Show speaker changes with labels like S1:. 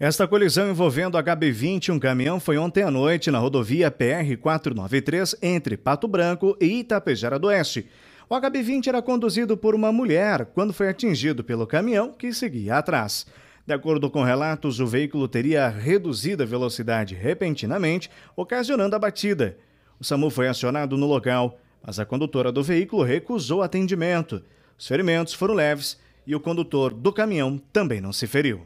S1: Esta colisão envolvendo HB20, um caminhão, foi ontem à noite na rodovia PR-493 entre Pato Branco e Itapejara do Oeste. O HB20 era conduzido por uma mulher quando foi atingido pelo caminhão que seguia atrás. De acordo com relatos, o veículo teria reduzido a velocidade repentinamente, ocasionando a batida. O SAMU foi acionado no local, mas a condutora do veículo recusou atendimento. Os ferimentos foram leves e o condutor do caminhão também não se feriu.